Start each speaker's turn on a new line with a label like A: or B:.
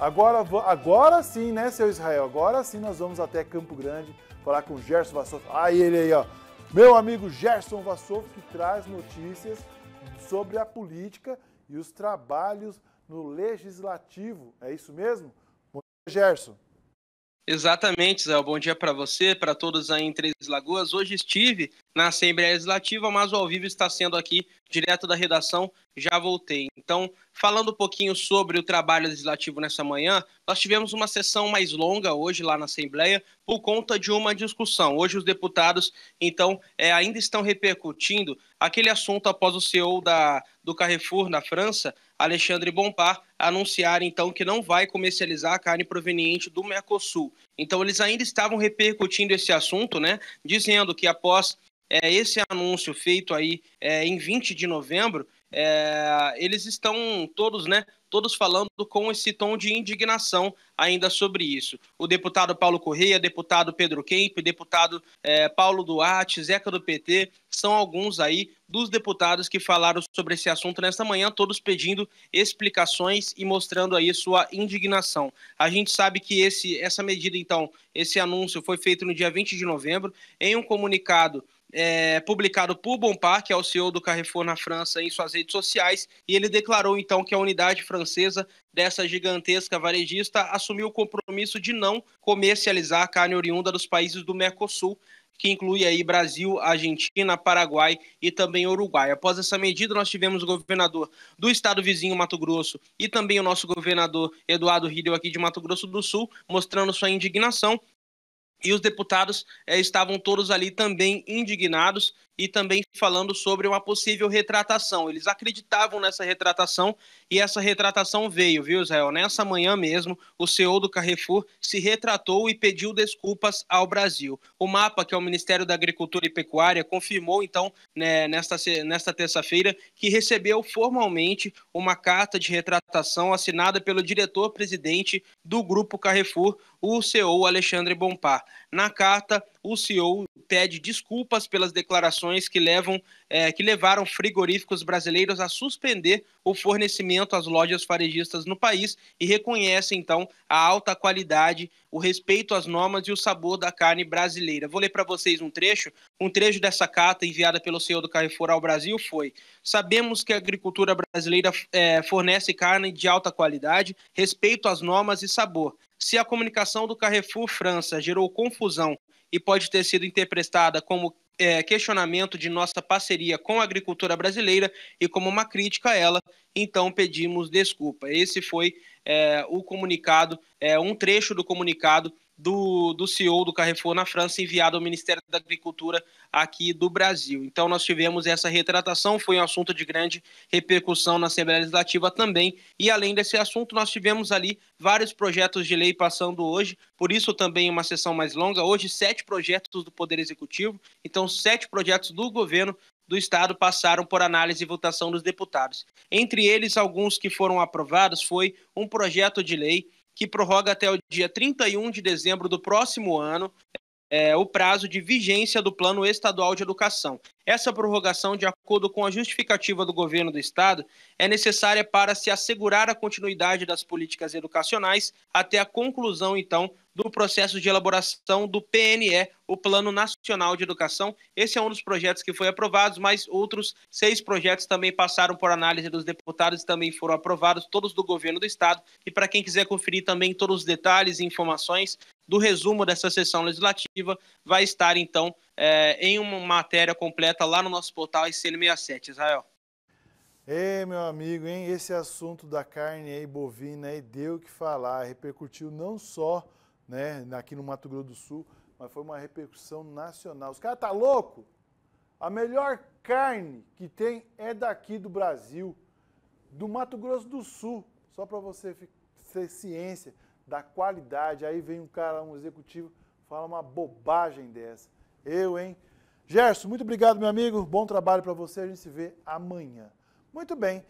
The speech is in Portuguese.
A: Agora, agora sim, né, seu Israel? Agora sim nós vamos até Campo Grande falar com o Gerson Vassouf. Ah, ele aí, ó. Meu amigo Gerson Vassouf, que traz notícias sobre a política e os trabalhos no legislativo. É
B: isso mesmo? Bom dia, Gerson. Exatamente, Zé. Bom dia para você, para todos aí em Três Lagoas. Hoje estive na Assembleia Legislativa, mas o ao vivo está sendo aqui direto da redação. Já voltei. Então, falando um pouquinho sobre o trabalho legislativo nessa manhã, nós tivemos uma sessão mais longa hoje lá na Assembleia por conta de uma discussão. Hoje os deputados, então, é, ainda estão repercutindo aquele assunto após o CEO da, do Carrefour na França, Alexandre Bompard, anunciaram então que não vai comercializar a carne proveniente do Mercosul. Então eles ainda estavam repercutindo esse assunto, né? Dizendo que após é, esse anúncio feito aí é, em 20 de novembro, é, eles estão todos, né? todos falando com esse tom de indignação ainda sobre isso. O deputado Paulo Correia, deputado Pedro Kemp, deputado é, Paulo Duarte, Zeca do PT, são alguns aí dos deputados que falaram sobre esse assunto nesta manhã, todos pedindo explicações e mostrando aí sua indignação. A gente sabe que esse, essa medida, então, esse anúncio foi feito no dia 20 de novembro, em um comunicado é, publicado por Bompard, que é o CEO do Carrefour na França, em suas redes sociais, e ele declarou então que a unidade francesa dessa gigantesca varejista assumiu o compromisso de não comercializar carne oriunda dos países do Mercosul, que inclui aí Brasil, Argentina, Paraguai e também Uruguai. Após essa medida, nós tivemos o governador do estado vizinho Mato Grosso e também o nosso governador Eduardo Riedel aqui de Mato Grosso do Sul mostrando sua indignação e os deputados é, estavam todos ali também indignados e também falando sobre uma possível retratação. Eles acreditavam nessa retratação e essa retratação veio, viu, Israel? Nessa manhã mesmo, o CEO do Carrefour se retratou e pediu desculpas ao Brasil. O MAPA, que é o Ministério da Agricultura e Pecuária, confirmou então, né, nesta, nesta terça-feira, que recebeu formalmente uma carta de retratação assinada pelo diretor-presidente do Grupo Carrefour, o CEO Alexandre Bompar. Na carta, o CEO pede desculpas pelas declarações que, levam, é, que levaram frigoríficos brasileiros a suspender o fornecimento às lojas farejistas no país e reconhece, então, a alta qualidade, o respeito às normas e o sabor da carne brasileira. Vou ler para vocês um trecho. Um trecho dessa carta enviada pelo CEO do Carrefour ao Brasil foi: Sabemos que a agricultura brasileira é, fornece carne de alta qualidade, respeito às normas e sabor. Se a comunicação do Carrefour França gerou confusão e pode ter sido interpretada como é, questionamento de nossa parceria com a agricultura brasileira e como uma crítica a ela, então pedimos desculpa. Esse foi é, o comunicado, é, um trecho do comunicado do, do CEO do Carrefour na França, enviado ao Ministério da Agricultura aqui do Brasil. Então, nós tivemos essa retratação, foi um assunto de grande repercussão na Assembleia Legislativa também. E além desse assunto, nós tivemos ali vários projetos de lei passando hoje, por isso também uma sessão mais longa. Hoje, sete projetos do Poder Executivo, então, sete projetos do governo do Estado passaram por análise e votação dos deputados. Entre eles, alguns que foram aprovados foi um projeto de lei que prorroga até o dia 31 de dezembro do próximo ano é, o prazo de vigência do Plano Estadual de Educação. Essa prorrogação, de acordo com a justificativa do governo do Estado, é necessária para se assegurar a continuidade das políticas educacionais até a conclusão, então, do processo de elaboração do PNE, o Plano Nacional de Educação. Esse é um dos projetos que foi aprovado, mas outros seis projetos também passaram por análise dos deputados e também foram aprovados, todos do governo do estado. E para quem quiser conferir também todos os detalhes e informações do resumo dessa sessão legislativa, vai estar então é, em uma matéria completa lá no nosso portal ICN67. Israel.
A: Ei, meu amigo, hein? Esse assunto da carne aí é bovina aí deu o que falar, repercutiu não só né, aqui no Mato Grosso do Sul, mas foi uma repercussão nacional. Os caras tá louco? A melhor carne que tem é daqui do Brasil, do Mato Grosso do Sul, só para você ter ciência da qualidade. Aí vem um cara, um executivo, fala uma bobagem dessa. Eu, hein? Gerson, muito obrigado, meu amigo. Bom trabalho para você. A gente se vê amanhã. Muito bem.